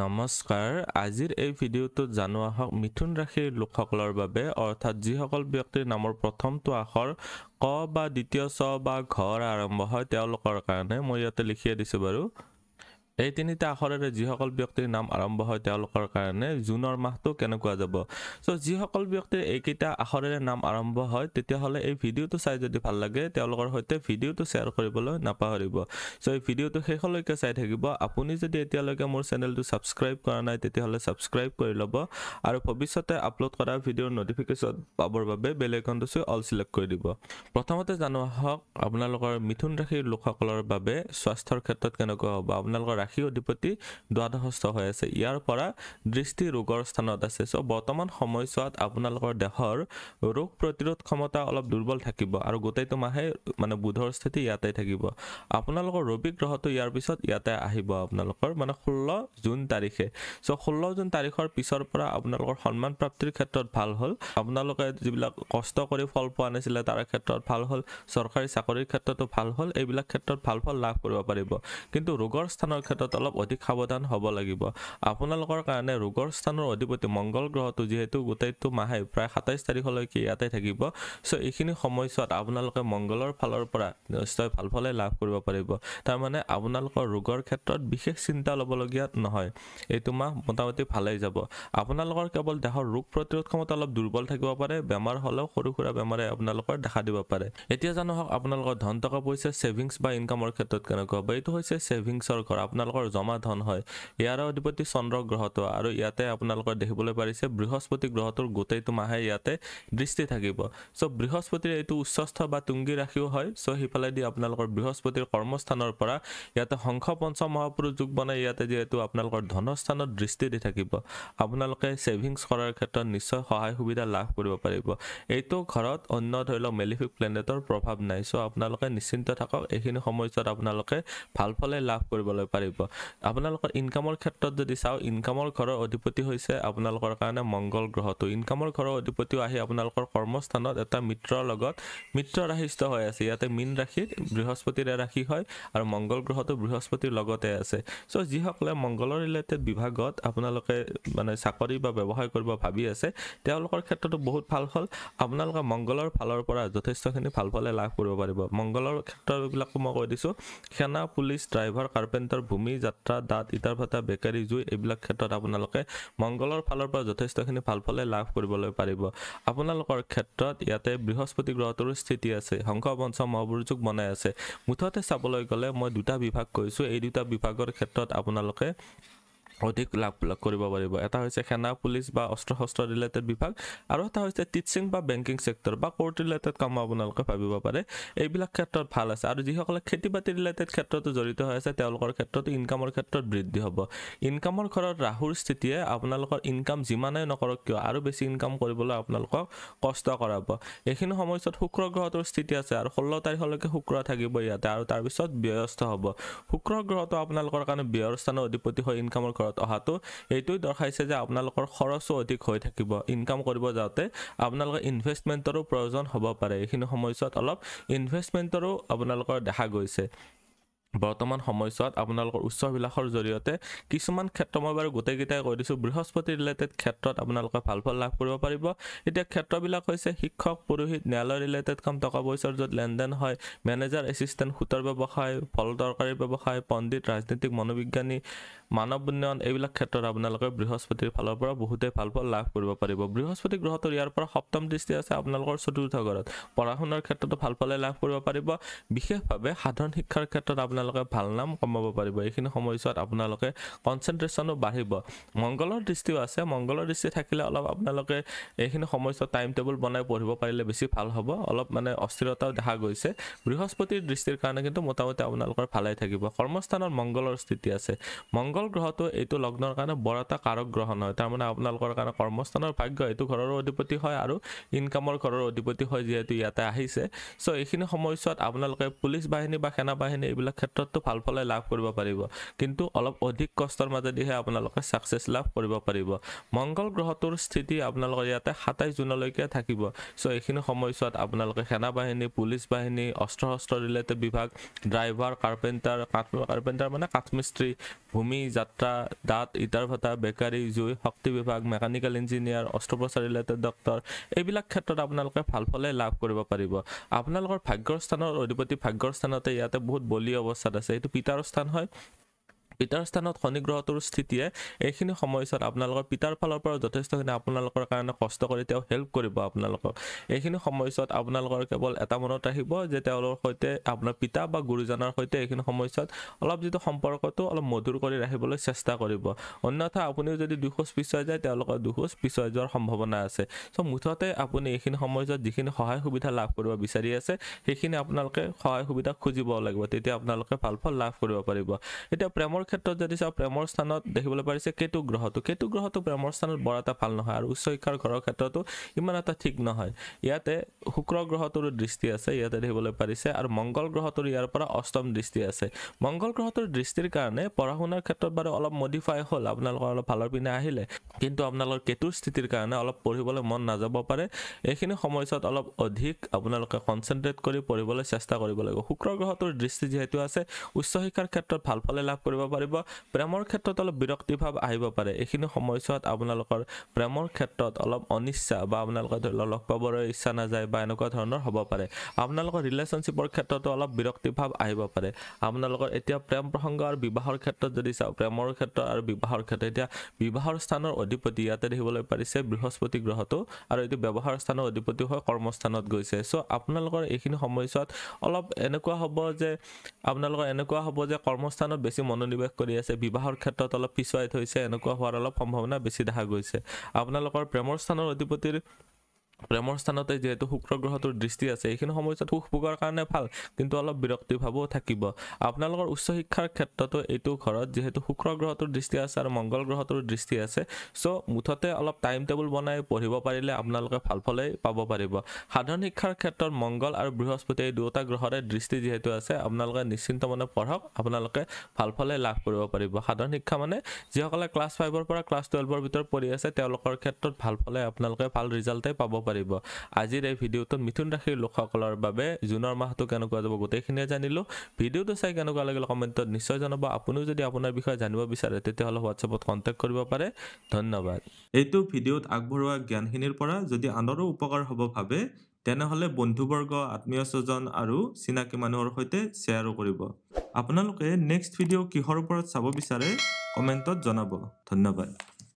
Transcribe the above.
নমস্কাৰ আজিৰ এই ভিডিঅ'টোত জানোৱা হওক মিথুন ৰাশিৰ লোকসকলৰ বাবে অৰ্থাৎ যিসকল ব্যক্তিৰ নামৰ প্ৰথমটো আখৰ ক বা দ্বিতীয় চ বা ঘৰ আৰম্ভ হয় তেওঁলোকৰ কাৰণে মই ইয়াতে লিখিয়ে দিছোঁ বাৰু এই তিনিটা আখৰেৰে যিসকল ব্যক্তিৰ নাম আৰম্ভ হয় তেওঁলোকৰ কাৰণে জুনৰ মাহটো কেনেকুৱা যাব চ' যিসকল ব্যক্তিৰ এইকেইটা আখৰেৰে নাম আৰম্ভ হয় তেতিয়াহ'লে এই ভিডিঅ'টো চাই যদি ভাল লাগে তেওঁলোকৰ সৈতে ভিডিঅ'টো শ্বেয়াৰ কৰিবলৈ নাপাহৰিব চ' এই ভিডিঅ'টো শেষলৈকে চাই থাকিব আপুনি যদি এতিয়ালৈকে মোৰ চেনেলটো ছাবস্ক্ৰাইব কৰা নাই তেতিয়াহ'লে ছাবস্ক্ৰাইব কৰি ল'ব আৰু ভৱিষ্যতে আপলোড কৰা ভিডিঅ'ৰ ন'টিফিকেশ্যন পাবৰ বাবে বেলেগ একাউণ্টো চুই অল চিলেক্ট কৰি দিব প্ৰথমতে জানো আহক আপোনালোকৰ মিথুন ৰাশিৰ লোকসকলৰ বাবে স্বাস্থ্যৰ ক্ষেত্ৰত কেনেকুৱা হ'ব আপোনালোকৰ ৰাশি অধিপতি দ্বাদশস্থ হৈ আছে ইয়াৰ পৰা দৃষ্টি ৰোগৰ স্থানত আছে চ' বৰ্তমান সময়ছোৱাত আপোনালোকৰ দেহৰ ৰোগ প্ৰতিৰোধ ক্ষমতা অলপ দুৰ্বল থাকিব আৰু গোটেইটো মাহে মানে বুধৰ স্থিতি ইয়াতে থাকিব আপোনালোকৰ ৰবি গ্ৰহটো ইয়াৰ পিছত ইয়াতে আহিব আপোনালোকৰ মানে ষোল্ল জুন তাৰিখে চ' ষোল্ল জুন তাৰিখৰ পিছৰ পৰা আপোনালোকৰ সন্মান প্ৰাপ্তিৰ ক্ষেত্ৰত ভাল হ'ল আপোনালোকে যিবিলাক কষ্ট কৰি ফল পোৱা নাছিলে তাৰ ক্ষেত্ৰত ভাল হ'ল চৰকাৰী চাকৰিৰ ক্ষেত্ৰতো ভাল হ'ল এইবিলাক ক্ষেত্ৰত ভাল ফল লাভ কৰিব পাৰিব কিন্তু ৰোগৰ স্থানৰ ক্ষেত্ৰত অলপ অধিক সাৱধান হ'ব লাগিব আপোনালোকৰ কাৰণে ৰোগৰ স্থানৰ অধিপতি মংগল গ্ৰহটো যিহেতু গোটেইটো মাহে প্ৰায় সাতাইছ তাৰিখলৈকে ইয়াতে থাকিব চ' এইখিনি সময়ছোৱাত আপোনালোকে মংগলৰ ফালৰ পৰা নিশ্চয় ভাল ফলে লাভ কৰিব পাৰিব তাৰমানে আপোনালোকৰ ৰোগৰ ক্ষেত্ৰত বিশেষ চিন্তা ল'বলগীয়া নহয় এইটো মাহ মোটামুটি ভালেই যাব আপোনালোকৰ কেৱল দেহৰ ৰোগ প্ৰতিৰোধ ক্ষমতা অলপ দুৰ্বল থাকিব পাৰে বেমাৰ হ'লেও সৰু সুৰা বেমাৰে আপোনালোকৰ দেখা দিব পাৰে এতিয়া জানো হওক আপোনালোকৰ ধন টকা পইচা ছেভিংছ বা ইনকামৰ ক্ষেত্ৰত কেনেকুৱা হ'ব এইটো হৈছে ছেভিংছৰ ঘৰ আপোনাৰ আপোনালোকৰ জমা ধন হয় ইয়াৰে অধিপতি চন্দ্ৰ গ্ৰহটো আৰু ইয়াতে আপোনালোকৰ দেখিবলৈ পাৰিছে বৃহস্পতি গ্ৰহটোৰ গোটেইটো মাহে ইয়াতে দৃষ্টি থাকিব চ' বৃহস্পতিৰ এইটো উচ্চস্থ বা তুংগী ৰাশিও হয় চ' সিফালেদি আপোনালোকৰ বৃহস্পতিৰ কৰ্মস্থানৰ পৰা ইয়াতে শংখ পঞ্চ মহাপুৰুষ যোগ বনাই ইয়াতে যিহেতু আপোনালোকৰ ধনস্থানত দৃষ্টি দি থাকিব আপোনালোকে ছেভিংছ কৰাৰ ক্ষেত্ৰত নিশ্চয় সহায় সুবিধা লাভ কৰিব পাৰিব এইটো ঘৰত অন্য ধৰি লওক মেলিফিক প্লেনেটৰ প্ৰভাৱ নাই চ' আপোনালোকে নিশ্চিন্ত থাকক এইখিনি সময়ছোৱাত আপোনালোকে ভাল ফলে লাভ কৰিবলৈ পাৰিব লাগিব আপোনালোকৰ ইনকামৰ ক্ষেত্ৰত যদি চাওঁ ইনকামৰ ঘৰৰ অধিপতি হৈছে আপোনালোকৰ কাৰণে মংগল গ্ৰহটো ইনকামৰ ঘৰৰ অধিপতিও আহি আপোনালোকৰ কৰ্মস্থানত এটা মিত্ৰৰ লগত মিত্ৰ ৰাশিষ্ট হৈ আছে ইয়াতে মীন ৰাশিত বৃহস্পতিৰে ৰাশি হয় আৰু মংগল গ্ৰহটো বৃহস্পতিৰ লগতে আছে চ' যিসকলে মংগলৰ ৰিলেটেড বিভাগত আপোনালোকে মানে চাকৰি বা ব্যৱসায় কৰিব ভাবি আছে তেওঁলোকৰ ক্ষেত্ৰতো বহুত ভাল হ'ল আপোনালোকে মংগলৰ ফালৰ পৰা যথেষ্টখিনি ভাল ফলে লাভ কৰিব পাৰিব মংগলৰ ক্ষেত্ৰবিলাকো মই কৈ দিছোঁ সেনা পুলিচ ড্ৰাইভাৰ কাৰ্পেণ্টাৰ ভূমি ভূমি যাত্ৰা দাঁত ইটাৰ ফটা বেকাৰী জুই এইবিলাক ক্ষেত্ৰত আপোনালোকে মংগলৰ ফালৰ পৰা যথেষ্টখিনি ভাল ফলে লাভ কৰিবলৈ পাৰিব আপোনালোকৰ ক্ষেত্ৰত ইয়াতে বৃহস্পতি গ্ৰহটোৰ স্থিতি আছে শংখ বংশ মহাপুৰুযোগ বনাই আছে মুঠতে চাবলৈ গ'লে মই দুটা বিভাগ কৈছোঁ এই দুটা বিভাগৰ ক্ষেত্ৰত আপোনালোকে অধিক লাভ কৰিব পাৰিব এটা হৈছে সেনা পুলিচ বা অস্ত্ৰ শস্ত্ৰ ৰিলেটেড বিভাগ আৰু এটা হৈছে টিচিং বা বেংকিং চেক্টৰ বা কৰ্ট ৰিলেটেড কাম আপোনালোকে ভাবিব পাৰে এইবিলাক ক্ষেত্ৰত ভাল আছে আৰু যিসকলে খেতি বাতি ৰিলেটেড ক্ষেত্ৰতো জড়িত হৈ আছে তেওঁলোকৰ ক্ষেত্ৰতো ইনকামৰ ক্ষেত্ৰত বৃদ্ধি হ'ব ইনকামৰ ঘৰত ৰাহুৰ স্থিতিয়ে আপোনালোকৰ ইনকাম যিমানেই নকৰক কিয় আৰু বেছি ইনকাম কৰিবলৈ আপোনালোকক কষ্ট কৰাব এইখিনি সময়ছোৱাত শুক্ৰ গ্ৰহটোৰ স্থিতি আছে আৰু ষোল্ল তাৰিখলৈকে শুক্ৰ থাকিব ইয়াতে আৰু তাৰপিছত ব্যয়স্থ হ'ব শুক্ৰ গ্ৰহটো আপোনালোকৰ কাৰণে ব্যয়ৰ স্থানৰ অধিপতি হয় ইনকামৰ ঘৰত ওপৰত অহাটো এইটোৱে দৰ্শাইছে যে আপোনালোকৰ খৰচো অধিক হৈ থাকিব ইনকাম কৰিব যাওঁতে আপোনালোকে ইনভেষ্টমেণ্টৰো প্ৰয়োজন হ'ব পাৰে এইখিনি সময়ছোৱাত অলপ ইনভেষ্টমেণ্টৰো আপোনালোকৰ দেখা গৈছে বৰ্তমান সময়ছোৱাত আপোনালোকৰ উচ্চবিলাসৰ জৰিয়তে কিছুমান ক্ষেত্ৰ মই বাৰু গোটেইকেইটাই কৈ দিছোঁ বৃহস্পতি ৰিলেটেড ক্ষেত্ৰত আপোনালোকে ভাল ফল লাভ কৰিব পাৰিব এতিয়া ক্ষেত্ৰবিলাক হৈছে শিক্ষক পুৰোহিত ন্যায়ালয় ৰিলেটেড কাম টকা পইচাৰ য'ত লেনদেন হয় মেনেজাৰ এছিষ্টেণ্ট সুতৰ ব্যৱসায় ফল তৰকাৰী ব্যৱসায় পণ্ডিত ৰাজনীতিক মনোবিজ্ঞানী মানৱ উন্নয়ন এইবিলাক ক্ষেত্ৰত আপোনালোকে বৃহস্পতিৰ ফালৰ পৰা বহুতেই ভাল ফল লাভ কৰিব পাৰিব বৃহস্পতি গ্ৰহটোৰ ইয়াৰ পৰা সপ্তম দৃষ্টি আছে আপোনালোকৰ চতুৰ্থ ঘৰত পঢ়া শুনাৰ ক্ষেত্ৰতো ভাল ফলে লাভ কৰিব পাৰিব বিশেষভাৱে সাধাৰণ শিক্ষাৰ ক্ষেত্ৰত আপোনালোকে আপোনালোকে ভাল নাম কমাব পাৰিব এইখিনি সময়ছোৱাত আপোনালোকে কনচেনট্ৰেশ্যনো বাঢ়িব মংগলৰ দৃষ্টিও আছে মংগলৰ দৃষ্টি থাকিলে অলপ আপোনালোকে এইখিনি সময়ছোৱাত টাইম টেবুল বনাই পঢ়িব পাৰিলে বেছি ভাল হ'ব অলপ মানে অস্থিৰতাও দেখা গৈছে বৃহস্পতিৰ দৃষ্টিৰ কাৰণে কিন্তু মোটামুটি আপোনালোকৰ ভালেই থাকিব কৰ্মস্থানত মংগলৰ স্থিতি আছে মংগল গ্ৰহটো এইটো লগ্নৰ কাৰণে বৰ এটা কাৰক গ্ৰহণ হয় তাৰমানে আপোনালোকৰ কাৰণে কৰ্মস্থানৰ ভাগ্য এইটো ঘৰৰো অধিপতি হয় আৰু ইনকামৰ ঘৰৰ অধিপতি হয় যিহেতু ইয়াতে আহিছে চ' এইখিনি সময়ছোৱাত আপোনালোকে পুলিচ বাহিনী বা সেনা বাহিনী এইবিলাক ক্ষেত্ৰততো ভাল ফলে লাভ কৰিব পাৰিব কিন্তু অলপ অধিক কষ্টৰ মাজেদিহে আপোনালোকে ছাকচেছ লাভ কৰিব পাৰিব মংগল গ্ৰহটোৰ স্থিতি আপোনালোকৰ ইয়াতে সাতাইছ জুনলৈকে থাকিব চ' এইখিনি সময়ছোৱাত আপোনালোকে সেনাবাহিনী পুলিচ বাহিনী অস্ত্ৰ শস্ত্ৰ ৰিলেটেড বিভাগ ড্ৰাইভাৰ কাৰ্পেণ্টাৰ কাঠ কাৰ্পেণ্টাৰ মানে কাঠমিস্ত্ৰী ভূমি যাত্ৰা দাঁত ইটাৰ ভটা বেকাৰী জুই শক্তি বিভাগ মেকানিকেল ইঞ্জিনিয়াৰ অস্ত্ৰোপচাৰ ৰিলেটেড ডক্টৰ এইবিলাক ক্ষেত্ৰত আপোনালোকে ভাল ফলে লাভ কৰিব পাৰিব আপোনালোকৰ ভাগ্যৰ স্থানৰ অধিপতি ভাগ্যৰ স্থানতে ইয়াতে বহুত বলি অৱস্থা আছে এইটো পিতাৰ স্থান হয় পিতাৰ স্থানত শনি গ্ৰহটোৰ স্থিতিয়ে এইখিনি সময়ছোৱাত আপোনালোকৰ পিতাৰ ফালৰ পৰা যথেষ্টখিনি আপোনালোকৰ কাৰণে কষ্ট কৰি তেওঁ হেল্প কৰিব আপোনালোকক এইখিনি সময়ছোৱাত আপোনালোকৰ কেৱল এটা মনত ৰাখিব যে তেওঁলোকৰ সৈতে আপোনাৰ পিতা বা গুৰুজনাৰ সৈতে এইখিনি সময়ছোৱাত অলপ যিটো সম্পৰ্কটো অলপ মধুৰ কৰি ৰাখিবলৈ চেষ্টা কৰিব অন্যথা আপুনিও যদি দুখোজ পিছুৱাই যায় তেওঁলোকৰ দুখোজ পিছুৱাই যোৱাৰ সম্ভাৱনা আছে চ' মুঠতে আপুনি এইখিনি সময়ছোৱাত যিখিনি সহায় সুবিধা লাভ কৰিব বিচাৰি আছে সেইখিনি আপোনালোকে সহায় সুবিধা খুজিব লাগিব তেতিয়া আপোনালোকে ভাল ফল লাভ কৰিব পাৰিব এতিয়া প্ৰেমৰ ক্ষেত্ৰত যদি চাওঁ প্ৰেমৰ স্থানত দেখিবলৈ পাৰিছে কেতু গ্ৰহটো কেতু গ্ৰহটো প্ৰেমৰ স্থানত বৰ এটা ভাল নহয় আৰু উচ্চ শিক্ষাৰ ঘৰৰ ক্ষেত্ৰতো ইমান এটা ঠিক নহয় ইয়াতে শুক্ৰ গ্ৰহটোৰ দৃষ্টি আছে ইয়াতে দেখিবলৈ পাৰিছে আৰু মংগল গ্ৰহটোৰ ইয়াৰ পৰা অষ্টম দৃষ্টি আছে মংগল গ্ৰহটোৰ দৃষ্টিৰ কাৰণে পঢ়া শুনাৰ ক্ষেত্ৰত বাৰু অলপ মডিফাই হ'ল আপোনালোকৰ অলপ ভালৰ পিনে আহিলে কিন্তু আপোনালোকৰ কেতুৰ স্থিতিৰ কাৰণে অলপ পঢ়িবলৈ মন নাযাব পাৰে এইখিনি সময়ছোৱাত অলপ অধিক আপোনালোকে কনচেনট্ৰেট কৰি পঢ়িবলৈ চেষ্টা কৰিব লাগিব শুক্ৰ গ্ৰহটোৰ দৃষ্টি যিহেতু আছে উচ্চ শিক্ষাৰ ক্ষেত্ৰত ভাল ফলে লাভ কৰিব পাৰিব প্ৰেমৰ ক্ষেত্ৰত অলপ বিৰক্তিভাৱ আহিব পাৰে এইখিনি সময়ছোৱাত আপোনালোকৰ প্ৰেমৰ ক্ষেত্ৰত অলপ অনিচ্ছা বা আপোনালোকে ধৰি লওক লগ পাবলৈ ইচ্ছা নাযায় বা এনেকুৱা ধৰণৰ হ'ব পাৰে আপোনালোকৰ ৰিলেশ্যনশ্বিপৰ ক্ষেত্ৰতো অলপ বিৰক্তিভাৱ আহিব পাৰে আপোনালোকৰ এতিয়া প্ৰেম প্ৰসংগ আৰু বিবাহৰ ক্ষেত্ৰত যদি চাওঁ প্ৰেমৰ ক্ষেত্ৰত আৰু বিবাহৰ ক্ষেত্ৰত এতিয়া বিবাহৰ স্থানৰ অধিপতি ইয়াতে দেখিবলৈ পাৰিছে বৃহস্পতি গ্ৰহটো আৰু এইটো ব্যৱহাৰ স্থানৰ অধিপতি হৈ কৰ্মস্থানত গৈছে চ' আপোনালোকৰ এইখিনি সময়ছোৱাত অলপ এনেকুৱা হ'ব যে আপোনালোকৰ এনেকুৱা হ'ব যে কৰ্মস্থানত বেছি মনোনিৱেশ পৰিৱেশ কৰি আছে বিবাহৰ ক্ষেত্ৰত অলপ পিছুৱাই থৈছে এনেকুৱা হোৱাৰ অলপ সম্ভাৱনা বেছি দেখা গৈছে আপোনালোকৰ প্ৰেমৰ স্থানৰ অধিপতিৰ প্ৰেমৰ স্থানতে যিহেতু শুক্ৰ গ্ৰহটোৰ দৃষ্টি আছে এইখিনি সময়ছোৱাত সুখ ভোগৰ কাৰণে ভাল কিন্তু অলপ বিৰক্তিভাৱেও থাকিব আপোনালোকৰ উচ্চ শিক্ষাৰ ক্ষেত্ৰতো এইটো ঘৰত যিহেতু শুক্ৰ গ্ৰহটোৰ দৃষ্টি আছে আৰু মংগল গ্ৰহটোৰ দৃষ্টি আছে চ' মুঠতে অলপ টাইম টেবুল বনাই পঢ়িব পাৰিলে আপোনালোকে ভাল ফলেই পাব পাৰিব সাধাৰণ শিক্ষাৰ ক্ষেত্ৰত মংগল আৰু বৃহস্পতি এই দুয়োটা গ্ৰহৰে দৃষ্টি যিহেতু আছে আপোনালোকে নিশ্চিন্ত মনে পঢ়ক আপোনালোকে ভাল ফলেই লাভ কৰিব পাৰিব সাধাৰণ শিক্ষা মানে যিসকলে ক্লাছ ফাইভৰ পৰা ক্লাছ টুৱেলভৰ ভিতৰত পঢ়ি আছে তেওঁলোকৰ ক্ষেত্ৰত ভাল ফলে আপোনালোকে ভাল ৰিজাল্টেই পাব পাৰিব পাৰিব আজিৰ এই ভিডিঅ'টোত মিথুন ৰাশিৰ লোকসকলৰ বাবে জুনৰ মাহটো কেনেকুৱা যাব গোটেইখিনিয়ে জানিলোঁ ভিডিঅ'টো চাই কেনেকুৱা লাগিলে কমেণ্টত নিশ্চয় জনাব আপুনিও যদি আপোনাৰ বিষয়ে জানিব বিচাৰে তেতিয়াহ'লে হোৱাটছএপত কণ্টেক্ট কৰিব পাৰে ধন্যবাদ এইটো ভিডিঅ'ত আগবঢ়োৱা জ্ঞানখিনিৰ পৰা যদি আনৰো উপকাৰ হ'ব ভাবে তেনেহ'লে বন্ধুবৰ্গ আত্মীয় স্বজন আৰু চিনাকি মানুহৰ সৈতে শ্বেয়াৰো কৰিব আপোনালোকে নেক্সট ভিডিঅ' কিহৰ ওপৰত চাব বিচাৰে কমেণ্টত জনাব ধন্যবাদ